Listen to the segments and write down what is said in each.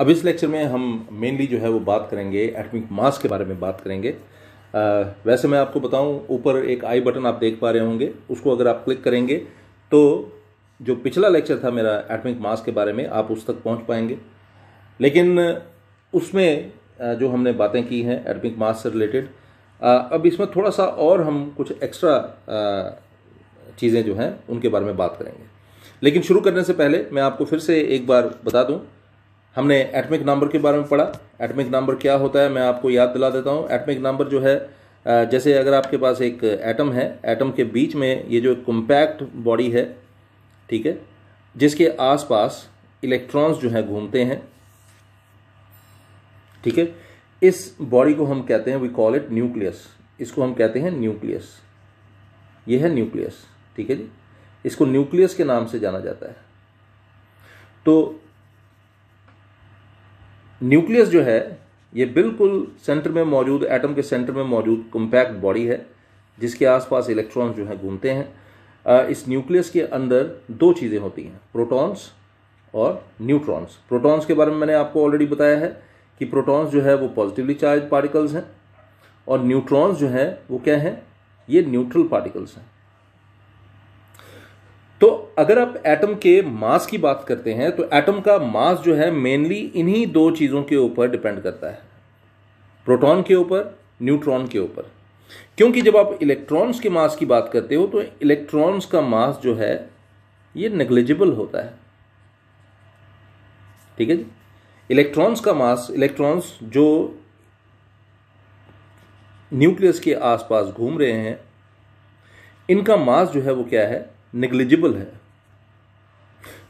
अब इस लेक्चर में हम मेनली जो है वो बात करेंगे एटमिक मास के बारे में बात करेंगे आ, वैसे मैं आपको बताऊं ऊपर एक आई बटन आप देख पा रहे होंगे उसको अगर आप क्लिक करेंगे तो जो पिछला लेक्चर था मेरा एटमिक मास के बारे में आप उस तक पहुंच पाएंगे लेकिन उसमें जो हमने बातें की हैं एटमिक मास से रिलेटेड अब इसमें थोड़ा सा और हम कुछ एक्स्ट्रा चीज़ें जो हैं उनके बारे में बात करेंगे लेकिन शुरू करने से पहले मैं आपको फिर से एक बार बता दूं हमने एटमिक नंबर के बारे में पढ़ा एटमिक नंबर क्या होता है मैं आपको याद दिला देता हूँ एटमिक नंबर जो है जैसे अगर आपके पास एक एटम है एटम के बीच में ये जो कॉम्पैक्ट बॉडी है ठीक है जिसके आसपास इलेक्ट्रॉन्स जो हैं घूमते हैं ठीक है इस बॉडी को हम कहते हैं वी कॉल इट न्यूक्लियस इसको हम कहते हैं न्यूक्लियस ये है न्यूक्लियस ठीक है जी इसको न्यूक्लियस के नाम से जाना जाता है तो न्यूक्लियस जो है ये बिल्कुल सेंटर में मौजूद एटम के सेंटर में मौजूद कॉम्पैक्ट बॉडी है जिसके आसपास इलेक्ट्रॉन्स जो है घूमते हैं इस न्यूक्लियस के अंदर दो चीज़ें होती हैं प्रोटॉन्स और न्यूट्रॉन्स प्रोटॉन्स के बारे में मैंने आपको ऑलरेडी बताया है कि प्रोटॉन्स जो है वो पॉजिटिवली चार्ज पार्टिकल्स हैं और न्यूट्रॉन्स जो हैं वो क्या हैं ये न्यूट्रल पार्टिकल्स हैं अगर आप एटम के मास की बात करते हैं तो एटम का मास जो है मेनली इन्हीं दो चीज़ों के ऊपर डिपेंड करता है प्रोटॉन के ऊपर न्यूट्रॉन के ऊपर क्योंकि जब आप इलेक्ट्रॉन्स के मास की बात करते हो तो इलेक्ट्रॉन्स का मास जो है ये नेग्लिजिबल होता है ठीक है जी इलेक्ट्रॉन्स का मास इलेक्ट्रॉन्स जो न्यूक्लियस के आसपास घूम रहे हैं इनका मास जो है वो क्या है निग्लिजिबल है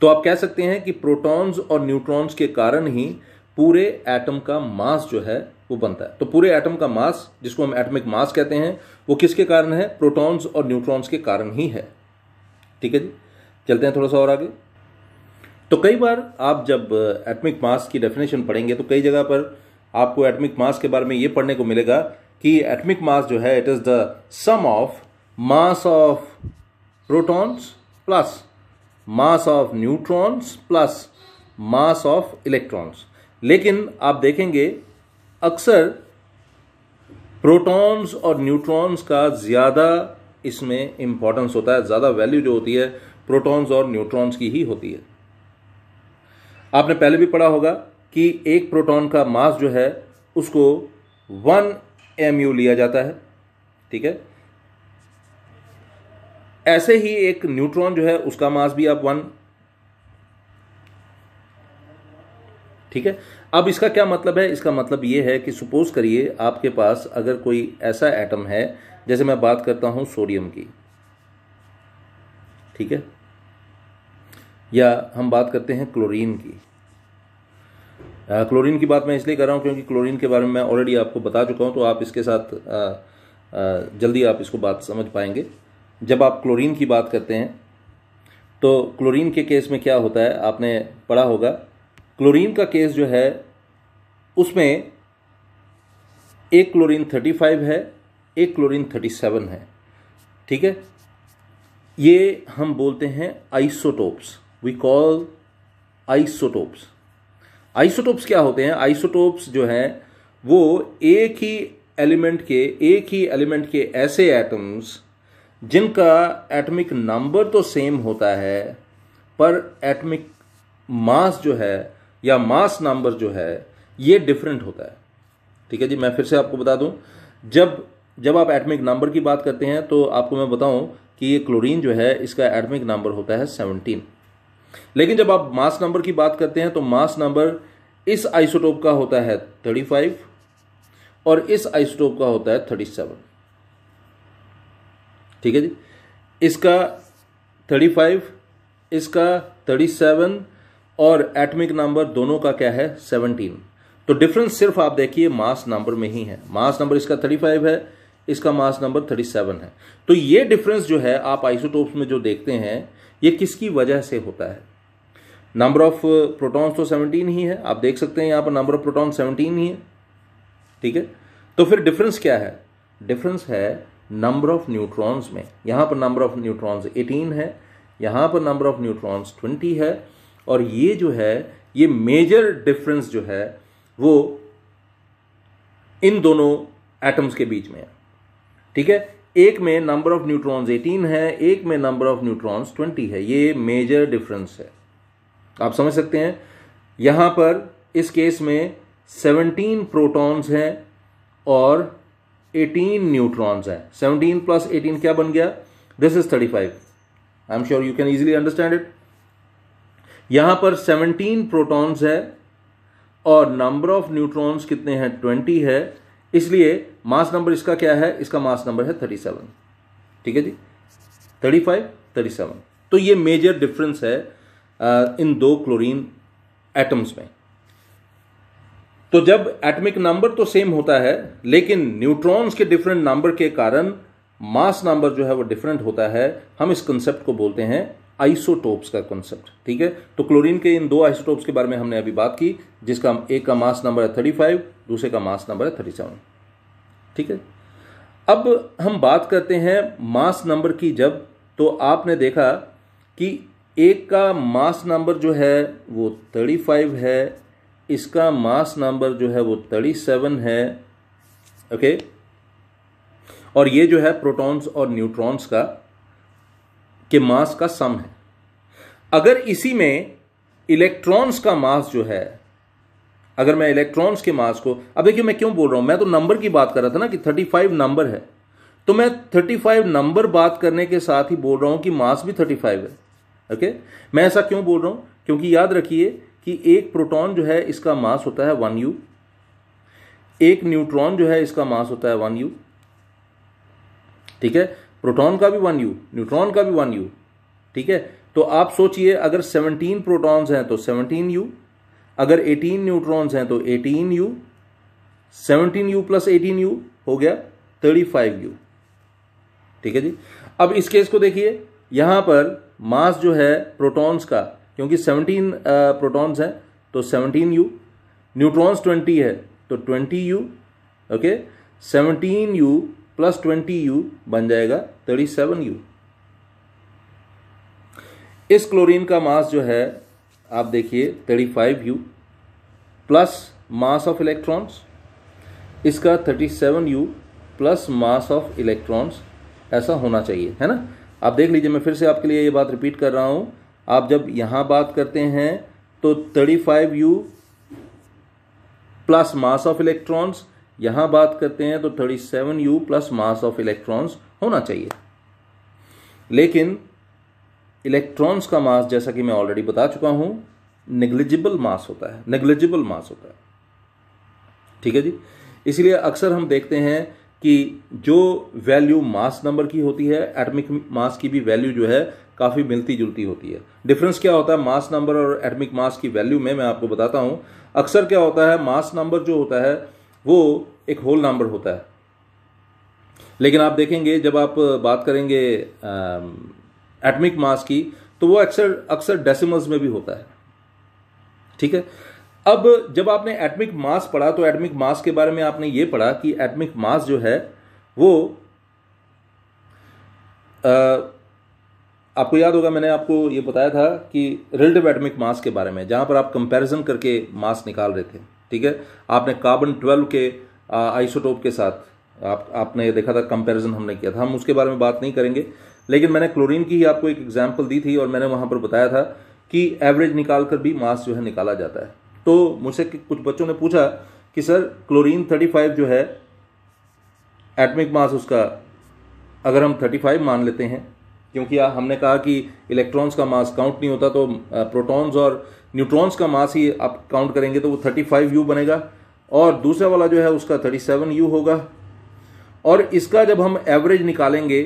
तो आप कह सकते हैं कि प्रोटॉन्स और न्यूट्रॉन्स के कारण ही पूरे एटम का मास जो है वो बनता है तो पूरे एटम का मास जिसको हम एटमिक मास कहते हैं वो किसके कारण है प्रोटॉन्स और न्यूट्रॉन्स के कारण ही है ठीक है जी चलते हैं थोड़ा सा और आगे तो कई बार आप जब एटमिक मास की डेफिनेशन पढ़ेंगे तो कई जगह पर आपको एटमिक मास के बारे में ये पढ़ने को मिलेगा कि एटमिक मास जो है it is the sum of mass of protons plus mass of neutrons plus mass of electrons लेकिन आप देखेंगे अक्सर प्रोटॉन्स और न्यूट्रॉन्स का ज़्यादा इसमें इंपॉर्टेंस होता है ज़्यादा वैल्यू जो होती है प्रोटॉन्स और न्यूट्रॉन्स की ही होती है आपने पहले भी पढ़ा होगा कि एक प्रोटॉन का मास जो है उसको वन एम यू लिया जाता है ठीक है ऐसे ही एक न्यूट्रॉन जो है उसका मास भी आप वन ठीक है अब इसका क्या मतलब है इसका मतलब यह है कि सपोज करिए आपके पास अगर कोई ऐसा एटम है जैसे मैं बात करता हूं सोडियम की ठीक है या हम बात करते हैं क्लोरीन की आ, क्लोरीन की बात मैं इसलिए कर रहा हूं क्योंकि क्लोरीन के बारे में मैं ऑलरेडी आपको बता चुका हूं तो आप इसके साथ आ, आ, जल्दी आप इसको बात समझ पाएंगे जब आप क्लोरीन की बात करते हैं तो क्लोरीन के केस में क्या होता है आपने पढ़ा होगा क्लोरीन का केस जो है उसमें एक क्लोरीन 35 है एक क्लोरीन 37 है ठीक है ये हम बोलते हैं isotopes we call isotopes isotopes क्या होते हैं आइसोटोप्स जो हैं वो एक ही एलिमेंट के एक ही एलिमेंट के ऐसे एटम्स जिनका एटमिक नंबर तो सेम होता है पर एटमिक मास जो है या मास नंबर जो है ये डिफरेंट होता है ठीक है जी मैं फिर से आपको बता दूं जब जब आप एटमिक नंबर की बात करते हैं तो आपको मैं बताऊं कि ये क्लोरीन जो है इसका एटमिक नंबर होता है सेवनटीन लेकिन जब आप मास नंबर की बात करते हैं तो मास नंबर इस आइसोटोप का होता है थर्टी फाइव और इस आइसोटोप का होता है थर्टी सेवन ठीक है जी इसका थर्टी फाइव इसका थर्टी सेवन और एटमिक नंबर दोनों का क्या है सेवनटीन तो डिफरेंस सिर्फ आप देखिए मास नंबर में ही है मास नंबर इसका थर्टी फाइव है इसका मास नंबर थर्टी सेवन है तो ये डिफरेंस जो है आप आइसोटोप्स में जो देखते हैं ये किसकी वजह से होता है नंबर ऑफ प्रोटॉन्स तो सेवनटीन ही है आप देख सकते हैं यहाँ पर नंबर ऑफ प्रोटॉन सेवनटीन ही है ठीक है तो फिर डिफरेंस क्या है डिफरेंस है नंबर ऑफ न्यूट्रॉन्स में यहाँ पर नंबर ऑफ न्यूट्रॉन्स 18 है यहाँ पर नंबर ऑफ न्यूट्रॉन्स 20 है और ये जो है ये मेजर डिफरेंस जो है वो इन दोनों एटम्स के बीच में है ठीक है एक में नंबर ऑफ न्यूट्रॉन्स 18 है एक में नंबर ऑफ न्यूट्रॉन्स 20 है ये मेजर डिफरेंस है आप समझ सकते हैं यहाँ पर इस केस में 17 प्रोटॉन्स हैं और एटीन न्यूट्रॉन्स हैं सेवनटीन प्लस एटीन क्या बन गया this is thirty five I am sure you can easily understand it यहां पर सेवनटीन प्रोटॉन्स है और नंबर ऑफ न्यूट्रॉन्स कितने हैं ट्वेंटी है इसलिए मास नंबर इसका क्या है इसका मास नंबर है थर्टी सेवन ठीक है जी थर्टी फाइव थर्टी सेवन तो ये मेजर डिफरेंस है uh, इन दो क्लोरीन एटम्स में तो जब एटमिक नंबर तो सेम होता है लेकिन न्यूट्रॉन्स के डिफरेंट नंबर के कारण मास नंबर जो है वो डिफरेंट होता है हम इस कंसेप्ट को बोलते हैं आइसोटोप्स का कॉन्सेप्ट ठीक है तो क्लोरीन के इन दो आइसोटोप्स के बारे में हमने अभी बात की जिसका एक का मास नंबर है थर्टी फाइव दूसरे का मास नंबर है थर्टी सेवन ठीक है अब हम बात करते हैं मास नंबर की जब तो आपने देखा कि एक का मास नंबर जो है वो थर्टी फाइव है इसका मास नंबर जो है वो थर्टी सेवन है ओके और ये जो है प्रोटॉन्स और न्यूट्रॉन्स का के मास का सम है अगर इसी में इलेक्ट्रॉन्स का मास जो है अगर मैं इलेक्ट्रॉन्स के मास को अब देखिए मैं क्यों बोल रहा हूं मैं तो नंबर की बात कर रहा था ना कि 35 नंबर है तो मैं 35 नंबर बात करने के साथ ही बोल रहा हूं कि मास भी 35 है ओके मैं ऐसा क्यों बोल रहा हूं क्योंकि याद रखिए कि एक प्रोटॉन जो है इसका मास होता है वन यू एक न्यूट्रॉन जो है इसका मास होता है वन यू ठीक है प्रोटॉन का भी वन यू न्यूट्रॉन का भी वन यू ठीक है तो आप सोचिए अगर सेवनटीन प्रोटॉन्स हैं तो सेवनटीन यू अगर एटीन न्यूट्रॉन्स हैं तो eighteen u seventeen u plus eighteen u हो गया थर्टी फाइव यू ठीक है जी अब इस केस को देखिए यहां पर मास जो है प्रोटॉन्स का क्योंकि 17 प्रोटॉन्स uh, हैं तो 17 यू न्यूट्रॉन्स 20 है तो 20 u okay 17 u plus 20 u बन जाएगा 37 यू इस क्लोरीन का मास जो है आप देखिए 35 u plus mass of electrons इसका 37 u plus mass of electrons ऐसा होना चाहिए है ना आप देख लीजिए मैं फिर से आपके लिए ये बात रिपीट कर रहा हूँ आप जब यहां बात करते हैं तो thirty five u plus mass of electrons यहां बात करते हैं तो thirty seven u plus mass of electrons होना चाहिए लेकिन इलेक्ट्रॉन्स का मास जैसा कि मैं ऑलरेडी बता चुका हूं नेग्लिजिबल मास होता है नेग्लिजिबल मास होता है ठीक है जी इसलिए अक्सर हम देखते हैं कि जो वैल्यू मास नंबर की होती है एटमिक मास की भी वैल्यू जो है काफ़ी मिलती जुलती होती है डिफरेंस क्या होता है मास नंबर और एटमिक मास की वैल्यू में मैं आपको बताता हूँ अक्सर क्या होता है मास नंबर जो होता है वो एक होल नंबर होता है लेकिन आप देखेंगे जब आप बात करेंगे एटमिक मास की तो वो अक्सर अक्सर डेसिमल्स में भी होता है ठीक है अब जब आपने एटमिक मास पढ़ा तो एटमिक मास के बारे में आपने ये पढ़ा कि एटमिक मास जो है वो आ, आपको याद होगा मैंने आपको ये बताया था कि रिलेटिव एटमिक मास के बारे में जहां पर आप कंपैरिजन करके मास निकाल रहे थे ठीक है आपने कार्बन ट्वेल्व के आइसोटोप के साथ आप आपने देखा था कंपैरिजन हमने किया था हम उसके बारे में बात नहीं करेंगे लेकिन मैंने क्लोरीन की ही आपको एक एग्जाम्पल दी थी और मैंने वहां पर बताया था कि एवरेज निकाल कर भी मास जो है निकाला जाता है तो मुझसे कुछ बच्चों ने पूछा कि सर क्लोरीन 35 जो है एटमिक मास उसका अगर हम 35 मान लेते हैं क्योंकि हमने कहा कि इलेक्ट्रॉन्स का मास काउंट नहीं होता तो प्रोटॉन्स और न्यूट्रॉन्स का मास ही आप काउंट करेंगे तो वो 35 यू बनेगा और दूसरा वाला जो है उसका 37 यू होगा और इसका जब हम एवरेज निकालेंगे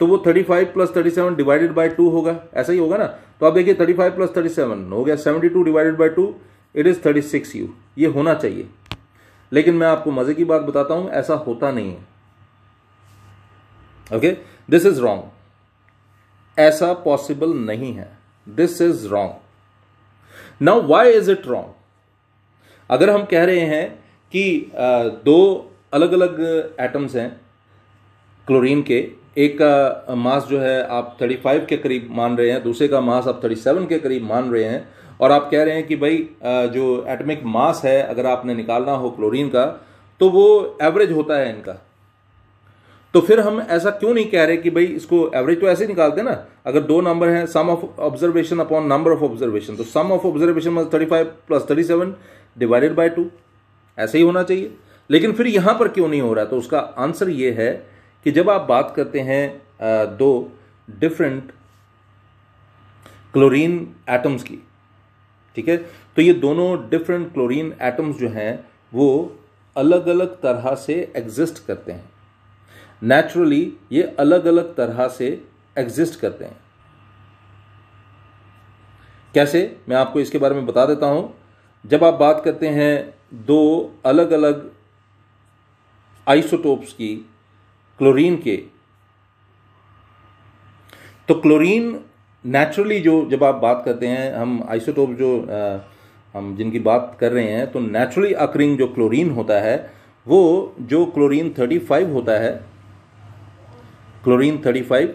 तो वो 35 plus seven divided by two होगा ऐसा ही होगा ना तो आप देखिए 35 प्लस सेवन हो गया 72 divided by two it is thirty six u ये होना चाहिए लेकिन मैं आपको मज़े की बात बताता हूं ऐसा होता नहीं है ओके दिस इज रॉन्ग ऐसा पॉसिबल नहीं है this is wrong now why is it wrong अगर हम कह रहे हैं कि दो अलग अलग एटम्स हैं क्लोरीन के एक का मास जो है आप 35 के करीब मान रहे हैं दूसरे का मास आप 37 के करीब मान रहे हैं और आप कह रहे हैं कि भाई जो एटमिक मास है अगर आपने निकालना हो क्लोरीन का तो वो एवरेज होता है इनका तो फिर हम ऐसा क्यों नहीं कह रहे कि भाई इसको एवरेज तो ऐसे ही निकालते ना अगर दो नंबर हैं sum of observation upon number of observation तो सम ऑफ ऑब्जर्वेशन मतलब thirty five plus thirty seven divided by two ऐसे ही होना चाहिए लेकिन फिर यहां पर क्यों नहीं हो रहा तो उसका आंसर ये है कि जब आप बात करते हैं दो डिफरेंट क्लोरीन एटम्स की ठीक है तो ये दोनों डिफरेंट क्लोरीन एटम्स जो हैं वो अलग अलग तरह से एग्जिस्ट करते हैं नेचुरली ये अलग अलग तरह से एग्जिस्ट करते हैं कैसे मैं आपको इसके बारे में बता देता हूं जब आप बात करते हैं दो अलग अलग आइसोटोप्स की क्लोरीन के तो क्लोरीन नेचुरली जो जब आप बात करते हैं हम आइसोटोप जो आ, हम जिनकी बात कर रहे हैं तो नेचुरली अक्रिंग जो क्लोरीन होता है वो जो क्लोरीन 35 होता है chlorine 35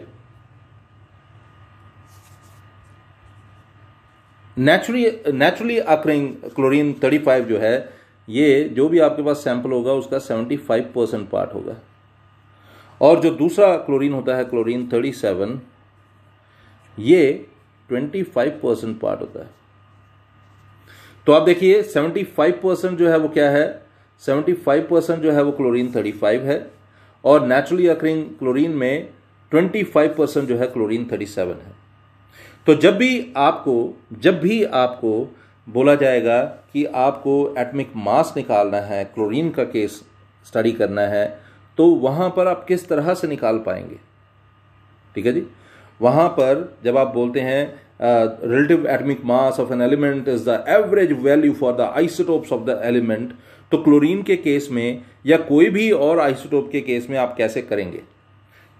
naturally naturally occurring chlorine 35 जो है ये जो भी आपके पास सैंपल होगा उसका 75 परसेंट पार्ट होगा और जो दूसरा क्लोरीन होता है क्लोरीन 37 ये 25 परसेंट पार्ट होता है तो आप देखिए 75 परसेंट जो है वो क्या है 75 परसेंट जो है वो क्लोरीन 35 है और नेचुरली अक्रिंग क्लोरीन में 25 परसेंट जो है क्लोरीन 37 है तो जब भी आपको जब भी आपको बोला जाएगा कि आपको एटमिक मास निकालना है क्लोरीन का केस स्टडी करना है तो वहां पर आप किस तरह से निकाल पाएंगे ठीक है जी वहाँ पर जब आप बोलते हैं relative atomic mass of an element is the average value for the isotopes of the element तो क्लोरीन के केस में या कोई भी और आइसोटोप के केस में आप कैसे करेंगे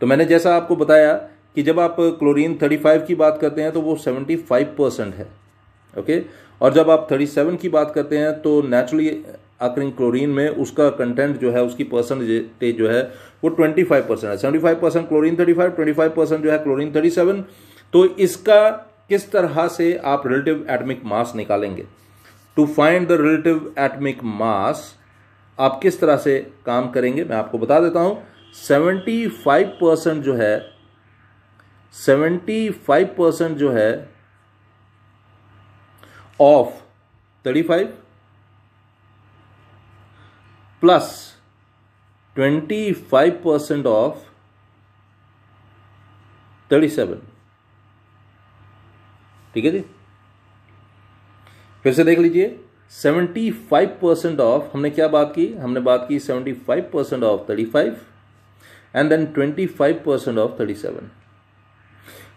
तो मैंने जैसा आपको बताया कि जब आप क्लोरीन 35 की बात करते हैं तो वो 75 परसेंट है ओके और जब आप 37 की बात करते हैं तो नेचुरली आकरिंग क्लोरीन में उसका कंटेंट जो है उसकी परसेंटेज जो है वो ट्वेंटी फाइव परसेंट है seventy five percent chlorine thirty five twenty five percent जो है क्लोरीन थर्टी सेवन तो इसका किस तरह से आप रिलेटिव एटमिक मास निकालेंगे to find the relative atomic mass आप किस तरह से काम करेंगे मैं आपको बता देता हूं सेवेंटी फाइव परसेंट जो है सेवेंटी फाइव परसेंट जो है of thirty five plus twenty five percent of thirty seven ठीक है जी फिर से देख लीजिए सेवेंटी फाइव परसेंट ऑफ हमने क्या बात की हमने बात की seventy five percent of thirty five and then twenty five percent of thirty seven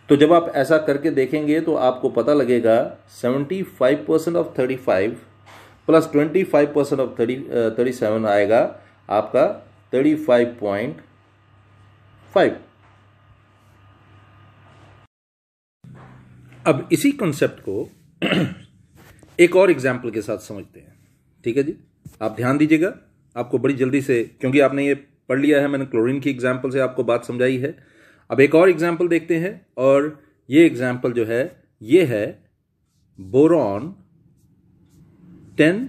तो जब आप ऐसा करके देखेंगे तो आपको पता लगेगा seventy five percent of thirty five plus twenty five percent of thirty thirty seven आएगा आपका थर्टी फाइव पॉइंट फाइव अब इसी कॉन्सेप्ट को एक और एग्जाम्पल के साथ समझते हैं ठीक है जी आप ध्यान दीजिएगा आपको बड़ी जल्दी से क्योंकि आपने ये पढ़ लिया है मैंने क्लोरीन की एग्जाम्पल से आपको बात समझाई है अब एक और एग्जाम्पल देखते हैं और ये एग्जाम्पल जो है ये है बोरॉन टेन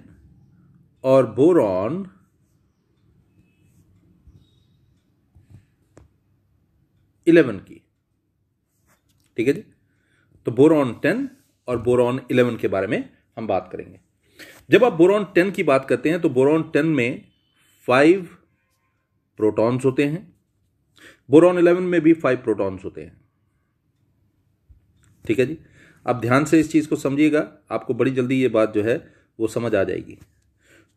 और बोरॉन इलेवन की ठीक है जी तो बोरॉन टेन और बोरॉन इलेवन के बारे में हम बात करेंगे जब आप बोरॉन टेन की बात करते हैं तो बोरॉन टेन में फाइव प्रोटॉन्स होते हैं बोरॉन इलेवन में भी फाइव प्रोटॉन्स होते हैं ठीक है जी आप ध्यान से इस चीज़ को समझिएगा आपको बड़ी जल्दी ये बात जो है वो समझ आ जाएगी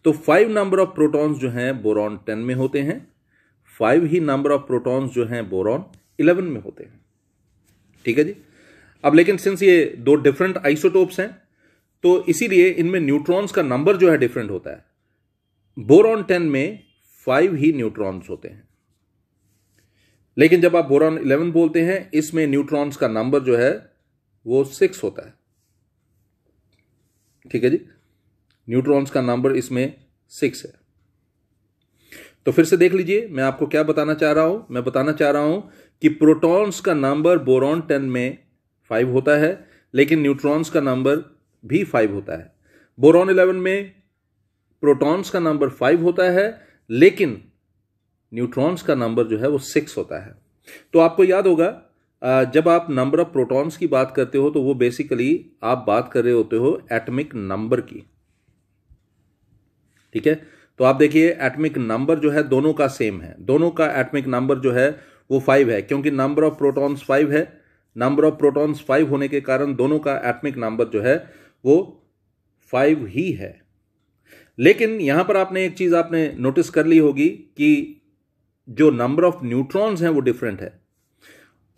तो फाइव नंबर ऑफ प्रोटॉन्स जो हैं बोरॉन टेन में होते हैं फाइव ही नंबर ऑफ प्रोटॉन्स जो हैं बोरॉन इलेवन में होते हैं ठीक है जी अब लेकिन सिंस ये दो डिफरेंट आइसोटोप्स हैं तो इसीलिए इनमें न्यूट्रॉन्स का नंबर जो है डिफरेंट होता है बोरॉन टेन में फाइव ही न्यूट्रॉन्स होते हैं लेकिन जब आप बोरॉन इलेवन बोलते हैं इसमें न्यूट्रॉन्स का नंबर जो है वो सिक्स होता है ठीक है जी न्यूट्रॉन्स का नंबर इसमें सिक्स है तो फिर से देख लीजिए मैं आपको क्या बताना चाह रहा हूं मैं बताना चाह रहा हूं कि प्रोटॉन्स का नंबर बोरॉन टेन में फाइव होता है लेकिन न्यूट्रॉन्स का नंबर भी फाइव होता है बोरॉन इलेवन में प्रोटॉन्स का नंबर फाइव होता है लेकिन न्यूट्रॉन्स का नंबर जो है वो सिक्स होता है तो आपको याद होगा जब आप नंबर ऑफ प्रोटॉन्स की बात करते हो तो वो बेसिकली आप बात कर रहे होते हो एटमिक नंबर की ठीक है तो आप देखिए एटमिक नंबर जो है दोनों का सेम है दोनों का एटमिक नंबर जो है वो फाइव है क्योंकि नंबर ऑफ प्रोटॉन्स फाइव है नंबर ऑफ प्रोटॉन्स फाइव होने के कारण दोनों का एटमिक नंबर जो है वो फाइव ही है लेकिन यहां पर आपने एक चीज आपने नोटिस कर ली होगी कि जो नंबर ऑफ न्यूट्रॉन्स हैं वो डिफरेंट है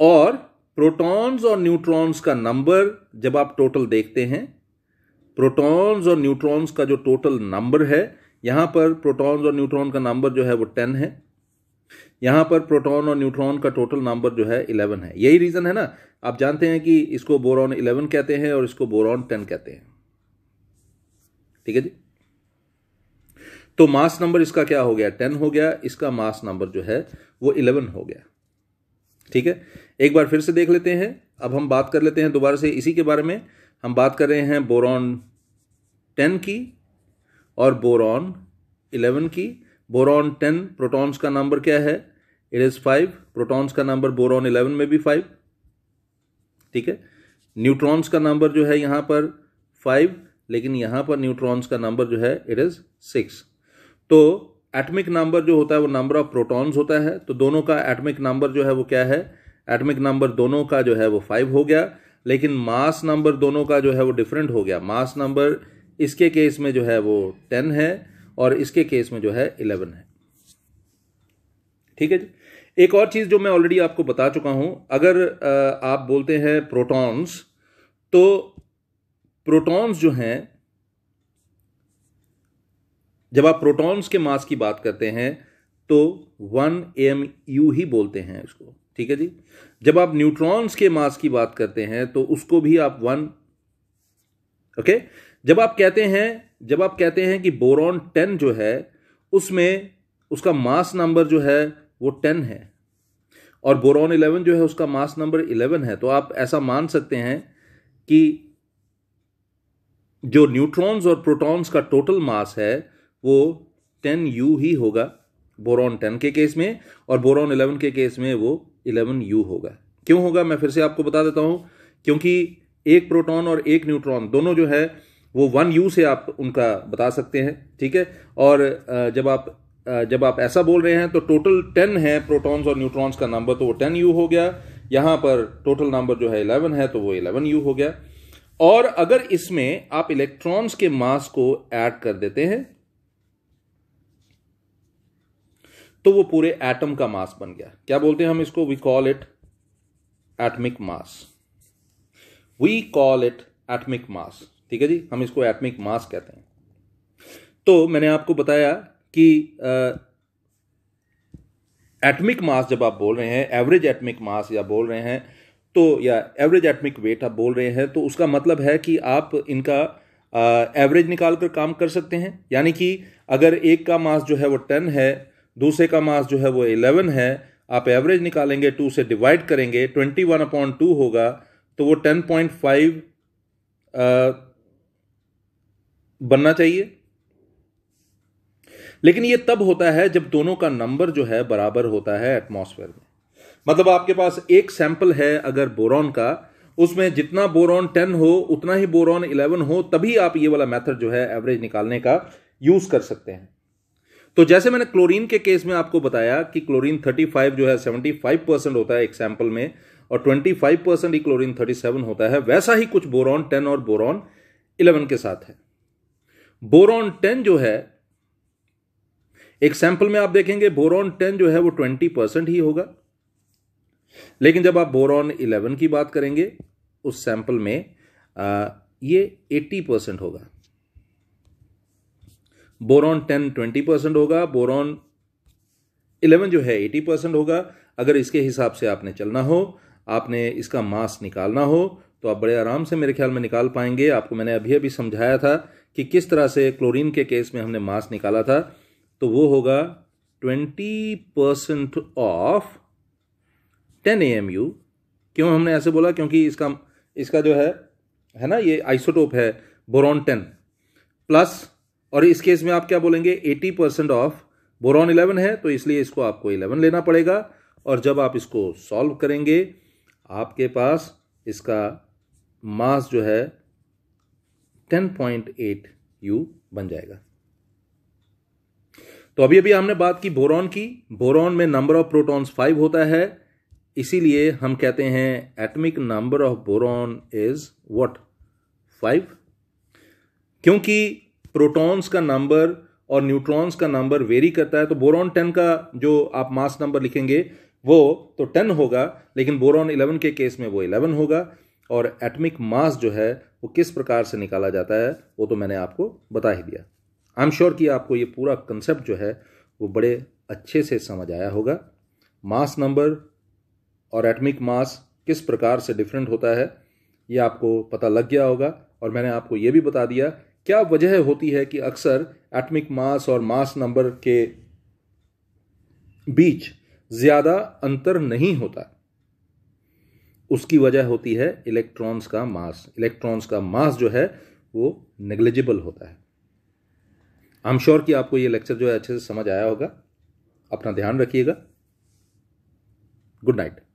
और प्रोटॉन्स और न्यूट्रॉन्स का नंबर जब आप टोटल देखते हैं प्रोटॉन्स और न्यूट्रॉन्स का जो टोटल नंबर है यहाँ पर प्रोटॉन्स और न्यूट्रॉन का नंबर जो है वो टेन है यहाँ पर प्रोटॉन और न्यूट्रॉन का टोटल नंबर जो है इलेवन है यही रीज़न है ना आप जानते हैं कि इसको बोरॉन इलेवन कहते हैं और इसको बोरॉन टेन कहते हैं ठीक है जी तो मास नंबर इसका क्या हो गया टेन हो गया इसका मास नंबर जो है वो इलेवन हो गया ठीक है एक बार फिर से देख लेते हैं अब हम बात कर लेते हैं दोबारा से इसी के बारे में हम बात कर रहे हैं बोरॉन टेन की और बोरॉन इलेवन की बोरॉन टेन प्रोटॉन्स का नंबर क्या है इट इज़ फाइव प्रोटॉन्स का नंबर बोरॉन इलेवन में भी फाइव ठीक है न्यूट्रॉन्स का नंबर जो है यहां पर फाइव लेकिन यहां पर न्यूट्रॉन्स का नंबर जो है इट इज़ सिक्स तो एटमिक नंबर जो होता है वो नंबर ऑफ प्रोटॉन्स होता है तो दोनों का एटमिक नंबर जो है वो क्या है एटमिक नंबर दोनों का जो है वो फाइव हो गया लेकिन मास नंबर दोनों का जो है वो डिफरेंट हो गया मास नंबर इसके केस में जो है वो टेन है और इसके केस में जो है इलेवन है ठीक है जी एक और चीज़ जो मैं ऑलरेडी आपको बता चुका हूं अगर आप बोलते हैं प्रोटॉन्स तो प्रोटॉन्स जो हैं जब आप प्रोटॉन्स के मास की बात करते हैं तो वन एम यू ही बोलते हैं उसको ठीक है जी जब आप न्यूट्रॉन्स के मास की बात करते हैं तो उसको भी आप वन ओके okay? जब आप कहते हैं जब आप कहते हैं कि बोरॉन टेन जो है उसमें उसका मास नंबर जो है वो टेन है और बोरॉन इलेवन जो है उसका मास नंबर इलेवन है तो आप ऐसा मान सकते हैं कि जो न्यूट्रॉन्स और प्रोटॉन्स का टोटल मास है वो टेन यू ही होगा बोरॉन टेन के केस में और बोरॉन इलेवन के केस में वो इलेवन यू होगा क्यों होगा मैं फिर से आपको बता देता हूं क्योंकि एक प्रोटॉन और एक न्यूट्रॉन दोनों जो है वो वन यू से आप उनका बता सकते हैं ठीक है और जब आप जब आप ऐसा बोल रहे हैं तो टोटल टेन है प्रोटॉन्स और न्यूट्रॉन्स का नंबर तो वो टेन यू हो गया यहाँ पर टोटल नंबर जो है इलेवन है तो वो इलेवन यू हो गया और अगर इसमें आप इलेक्ट्रॉन्स के मास को ऐड कर देते हैं तो वो पूरे एटम का मास बन गया क्या बोलते हैं हम इसको we call it atomic mass we call it atomic mass ठीक है जी हम इसको एटमिक मास कहते हैं तो मैंने आपको बताया कि एटमिक मास जब आप बोल रहे हैं एवरेज एटमिक मास या बोल रहे हैं तो या एवरेज एटमिक वेट आप बोल रहे हैं तो उसका मतलब है कि आप इनका एवरेज निकाल कर काम कर सकते हैं यानी कि अगर एक का मास जो है वो टेन है दूसरे का मास जो है वो इलेवन है आप एवरेज निकालेंगे टू से डिवाइड करेंगे ट्वेंटी वन अपॉइंट टू होगा तो वो टेन पॉइंट फाइव बनना चाहिए लेकिन यह तब होता है जब दोनों का नंबर जो है बराबर होता है एटमॉस्फेयर में मतलब आपके पास एक सैंपल है अगर बोरॉन का उसमें जितना बोरॉन टेन हो उतना ही बोरॉन इलेवन हो तभी आप ये वाला मेथड जो है एवरेज निकालने का यूज कर सकते हैं तो जैसे मैंने क्लोरीन के केस में आपको बताया कि क्लोरीन 35 जो है 75 परसेंट होता है एक सैंपल में और 25 परसेंट ही क्लोरीन 37 होता है वैसा ही कुछ बोरॉन 10 और बोरॉन 11 के साथ है बोरॉन टेन जो है एक सैंपल में आप देखेंगे बोरॉन टेन जो है वो ट्वेंटी परसेंट ही होगा लेकिन जब आप बोरॉन इलेवन की बात करेंगे उस सैंपल में आ, ये एट्टी परसेंट होगा बोरॉन टेन ट्वेंटी परसेंट होगा बोरॉन इलेवन जो है एटी परसेंट होगा अगर इसके हिसाब से आपने चलना हो आपने इसका मास निकालना हो तो आप बड़े आराम से मेरे ख्याल में निकाल पाएंगे आपको मैंने अभी अभी समझाया था कि किस तरह से क्लोरीन के केस में हमने मास निकाला था तो वो होगा twenty percent of ten A M U क्यों हमने ऐसे बोला क्योंकि इसका इसका जो है है ना ये आइसोटोप है बोरॉन टेन प्लस और इस केस में आप क्या बोलेंगे eighty percent of boron eleven है तो इसलिए इसको आपको इलेवन लेना पड़ेगा और जब आप इसको सॉल्व करेंगे आपके पास इसका मास जो है टेन पॉइंट एट यू बन जाएगा तो अभी अभी हमने बात की बोरॉन की बोरॉन में नंबर ऑफ प्रोटॉन्स फाइव होता है इसीलिए हम कहते हैं atomic number of boron is what five क्योंकि प्रोटॉन्स का नंबर और न्यूट्रॉन्स का नंबर वेरी करता है तो बोरॉन टेन का जो आप मास नंबर लिखेंगे वो तो टेन होगा लेकिन बोरॉन इलेवन के केस में वो इलेवन होगा और एटमिक मास जो है वो किस प्रकार से निकाला जाता है वो तो मैंने आपको बता ही दिया आई एम श्योर कि आपको ये पूरा कंसेप्ट जो है वो बड़े अच्छे से समझ आया होगा मास नंबर और एटमिक मास किस प्रकार से डिफरेंट होता है ये आपको पता लग गया होगा और मैंने आपको ये भी बता दिया क्या वजह होती है कि अक्सर एटमिक मास और मास नंबर के बीच ज़्यादा अंतर नहीं होता उसकी वजह होती है इलेक्ट्रॉन्स का मास इलेक्ट्रॉन्स का मास जो है वो नेग्लिजिबल होता है आई एम श्योर कि आपको ये लेक्चर जो है अच्छे से समझ आया होगा अपना ध्यान रखिएगा गुड नाइट